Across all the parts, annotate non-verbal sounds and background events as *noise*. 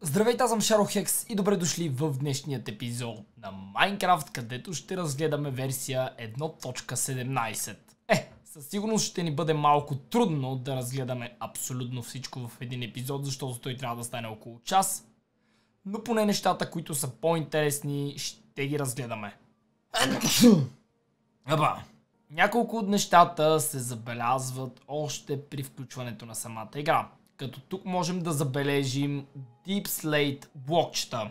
Здравейте, аз съм Шаро Хекс и добре дошли в днешният епизод на Майнкрафт, където ще разгледаме версия 1.17. Е, със сигурност ще ни бъде малко трудно да разгледаме абсолютно всичко в един епизод, защото той трябва да стане около час. Но поне нещата, които са по-интересни, ще ги разгледаме. *coughs* Аба, няколко от нещата се забелязват още при включването на самата игра. Като тук можем да забележим Deep Slate блокчета.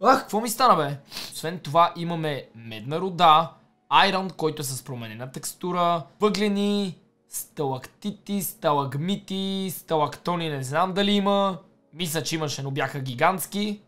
Ах, какво ми стана бе? Освен това имаме медна руда, Айрон, който е с променена текстура, въглени, сталактити, сталагмити, сталактони не знам дали има. Мисля, че имаше, но бяха гигантски.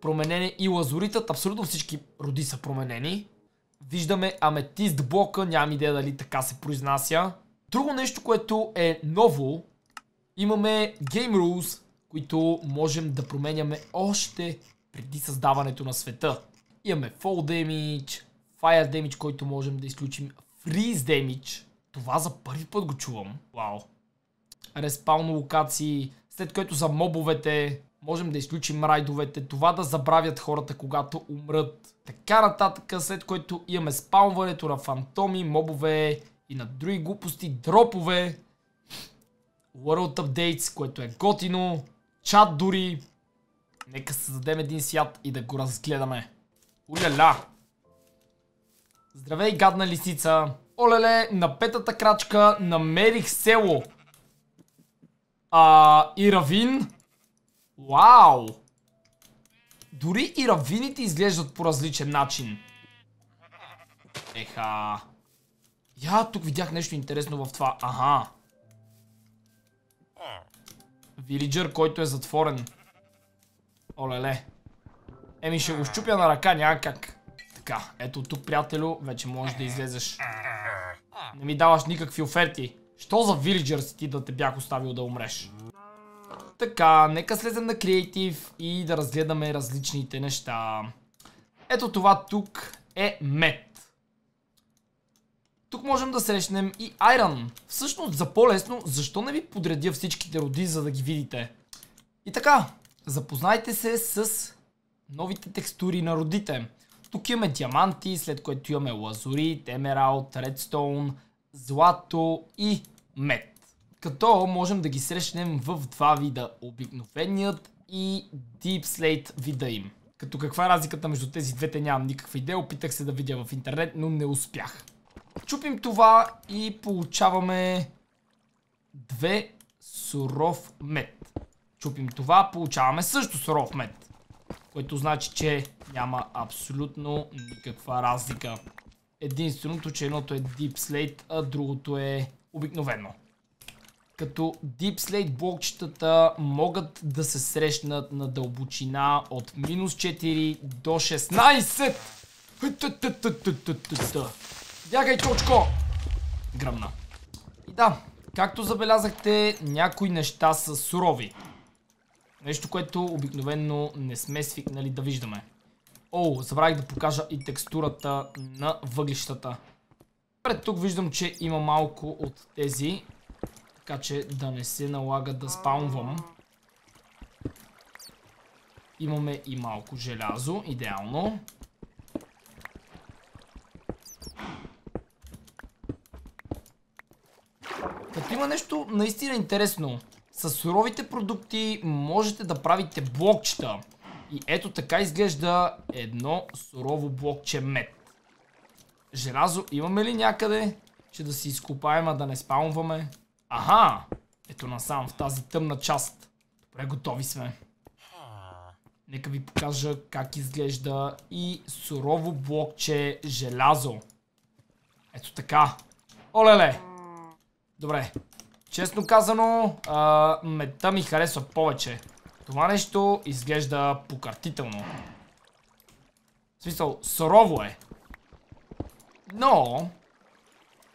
Променени и лазуритът, абсолютно всички роди са променени. Виждаме аметист блока, нямам идея дали така се произнася. Друго нещо, което е ново Имаме Game Rules, които можем да променяме още преди създаването на света. Имаме Fall Damage, Fire Damage, който можем да изключим, Freeze Damage. Това за първи път го чувам. Вау. Респаун локации, след което за мобовете можем да изключим райдовете, това да забравят хората, когато умрат. Така нататък, след което имаме спаунването на фантоми, мобове и на други глупости, дропове, World Updates, което е готино, чат дори. Нека създадем един свят и да го разгледаме. Уляля! Здравей, гадна лисица! Олеле, на петата крачка намерих село. А, и равин. Вау! Дори и равините изглеждат по различен начин. Еха. Я тук видях нещо интересно в това. Ага. Вилиджър, който е затворен. Олеле. Еми ще го щупя на ръка, някак. Така, ето тук, приятелю, вече можеш да излезеш. Не ми даваш никакви оферти. Що за вилиджър си ти да те бях оставил да умреш? Така, нека слезем на креатив и да разгледаме различните неща. Ето това тук е мед можем да срещнем и Айран. Всъщност, за по-лесно, защо не ви подредя всичките роди, за да ги видите? И така, запознайте се с новите текстури на родите. Тук имаме диаманти, след което имаме лазурит, емералт, редстоун, злато и мед. Като можем да ги срещнем в два вида. Обикновеният и Deep Slate вида им. Като каква е разликата между тези двете нямам никаква идея, опитах се да видя в интернет, но не успях. Чупим това и получаваме две суров мед. Чупим това, получаваме също суров мед. Което значи, че няма абсолютно никаква разлика. Единственото, че едното е Deep Slate, а другото е обикновено. Като Deep Slate блокчетата могат да се срещнат на дълбочина от минус 4 до 16. Бягай, точко! Гръмна. И да, както забелязахте, някои неща са сурови. Нещо, което обикновенно не сме свикнали да виждаме. О, забравих да покажа и текстурата на въглищата. Пред тук виждам, че има малко от тези, така че да не се налага да спаунвам. Имаме и малко желязо, идеално. има нещо наистина интересно. С суровите продукти можете да правите блокчета. И ето така изглежда едно сурово блокче мед. Желязо имаме ли някъде? Че да си изкопаем, а да не спаунваме. Аха! Ето насам, в тази тъмна част. Добре, готови сме. Нека ви покажа как изглежда и сурово блокче желязо. Ето така. Олеле! Добре, Честно казано, мета ми харесва повече. Това нещо изглежда покартително. В смисъл, сурово е. Но,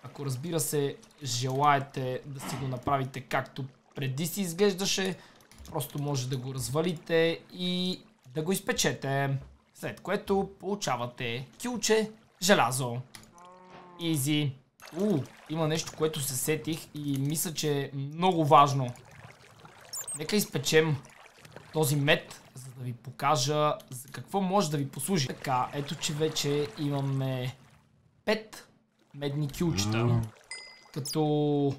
ако разбира се, желаете да си го направите както преди си изглеждаше, просто може да го развалите и да го изпечете. След което получавате килче, желязо. Изи. У, има нещо, което се сетих и мисля, че е много важно. Нека изпечем този мед, за да ви покажа за какво може да ви послужи. Така, ето че вече имаме 5 медни кюлчета. Като...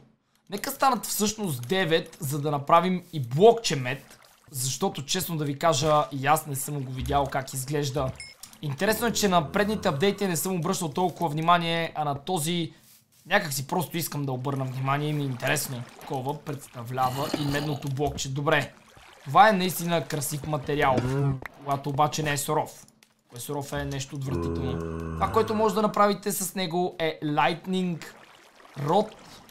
Нека станат всъщност 9, за да направим и блокче мед. Защото честно да ви кажа, и аз не съм го видял как изглежда. Интересно е, че на предните апдейти не съм обръщал толкова внимание, а на този Някак си просто искам да обърна внимание и ми е интересно такова представлява и медното блокче. Добре, това е наистина красив материал, когато обаче не е суров. Кое суров е нещо отвратително. Това, което може да направите с него е Lightning Rod,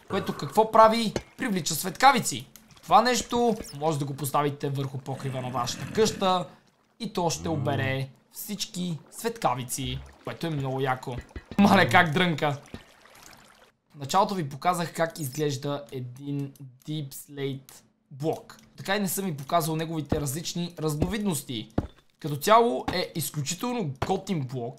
което какво прави? Привлича светкавици. Това нещо може да го поставите върху покрива на вашата къща и то ще обере всички светкавици, което е много яко. Мале как дрънка. В началото ви показах как изглежда един Deep Slate блок. Така и не съм ви показал неговите различни разновидности. Като цяло е изключително готин блок,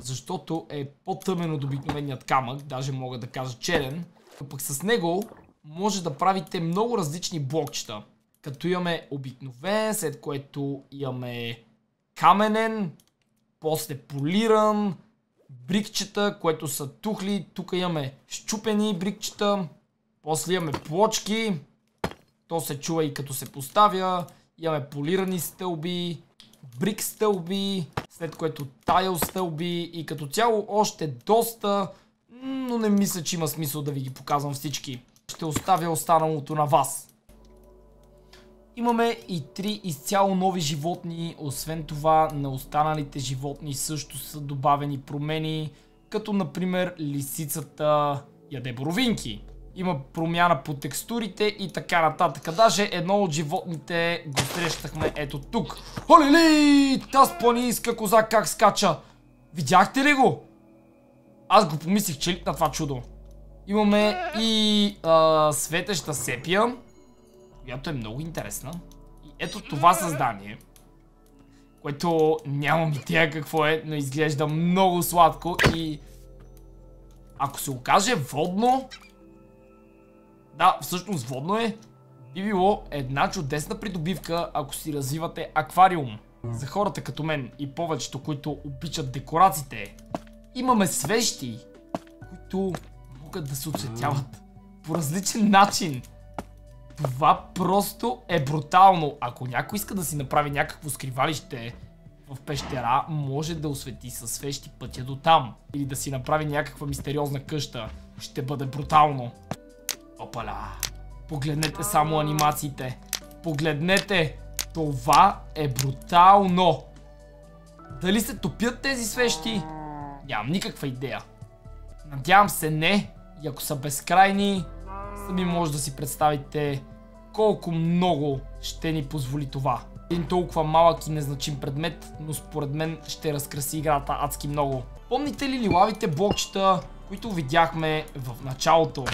защото е по-тъмен от обикновеният камък, даже мога да кажа черен. Но пък с него може да правите много различни блокчета. Като имаме обикновен, след което имаме каменен, после полиран, брикчета, което са тухли. Тук имаме щупени брикчета. После имаме плочки. То се чува и като се поставя. Имаме полирани стълби, брик стълби, след което тайл стълби и като цяло още доста, но не мисля, че има смисъл да ви ги показвам всички. Ще оставя останалото на вас. Имаме и три изцяло нови животни, освен това на останалите животни също са добавени промени, като например лисицата яде боровинки. Има промяна по текстурите и така нататък. Даже едно от животните го срещахме ето тук. Холили! Таз планинска коза как скача! Видяхте ли го? Аз го помислих, че е ли на това чудо. Имаме и а, светеща сепия която е много интересна. И ето това създание, което нямам идея какво е, но изглежда много сладко и ако се окаже водно, да, всъщност водно е, би било една чудесна придобивка, ако си развивате аквариум. За хората като мен и повечето, които обичат декорациите, имаме свещи, които могат да се оцветяват по различен начин. Това просто е брутално. Ако някой иска да си направи някакво скривалище в пещера, може да освети със свещи пътя до там. Или да си направи някаква мистериозна къща. Ще бъде брутално. Опаля. Погледнете само анимациите. Погледнете. Това е брутално. Дали се топят тези свещи? Нямам никаква идея. Надявам се не. И ако са безкрайни, Сами може да си представите колко много ще ни позволи това. Един толкова малък и незначим предмет, но според мен ще разкраси играта адски много. Помните ли лилавите блокчета, които видяхме в началото?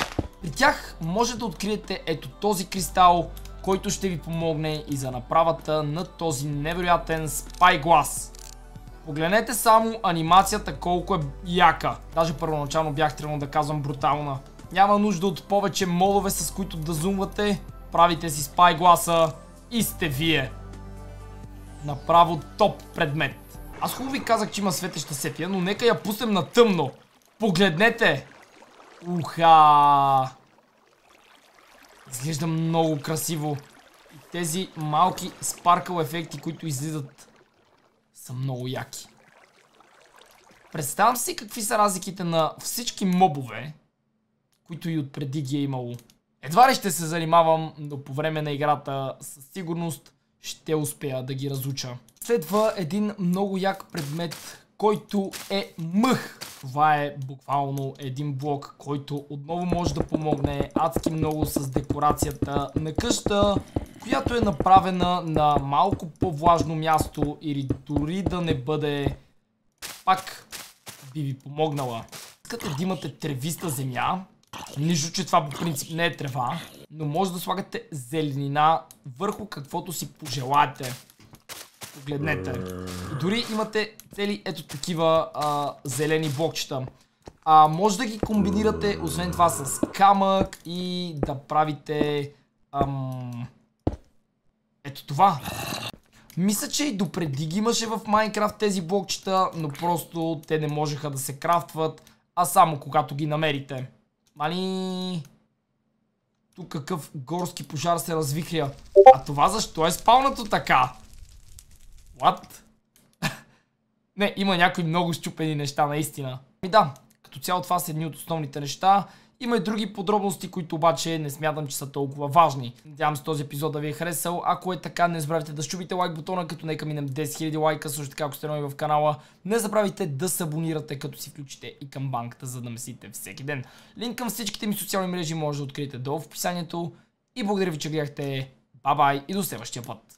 При тях може да откриете ето този кристал, който ще ви помогне и за направата на този невероятен спайглас. Погледнете само анимацията колко е яка. Даже първоначално бях трябвало да казвам брутална. Няма нужда от повече молове, с които да зумвате. Правите си спай гласа и сте вие. Направо топ предмет. Аз хубаво ви казах, че има светеща сепия, но нека я пуснем на тъмно. Погледнете! Уха! Изглежда много красиво. И тези малки спаркъл ефекти, които излизат, са много яки. Представям си какви са разликите на всички мобове, които и отпреди ги е имало. Едва ли ще се занимавам, но по време на играта със сигурност ще успея да ги разуча. Следва един много як предмет, който е мъх. Това е буквално един блок, който отново може да помогне адски много с декорацията на къща, която е направена на малко по-влажно място или дори да не бъде пак би ви помогнала. Искате да имате тревиста земя, Лично, че това по принцип не е трева, но може да слагате зеленина върху каквото си пожелаете. Погледнете. И дори имате цели ето такива а, зелени блокчета. А, може да ги комбинирате, освен това, с камък и да правите... Ам... Ето това. Мисля, че и допреди ги имаше в Майнкрафт тези блокчета, но просто те не можеха да се крафтват, а само когато ги намерите. Мали... Тук какъв горски пожар се развихря. А това защо е спалнато така? What? *laughs* Не, има някои много щупени неща, наистина. И ами да, като цяло това са едни от основните неща. Има и други подробности, които обаче не смятам, че са толкова важни. Надявам се този епизод да ви е харесал. Ако е така, не забравяйте да щупите лайк бутона, като нека минем 10 000 лайка, също така ако сте нови в канала. Не забравяйте да се абонирате, като си включите и към банката, за да месите всеки ден. Линк към всичките ми социални мрежи може да откриете долу в описанието. И благодаря ви, че гледахте. бай и до следващия път!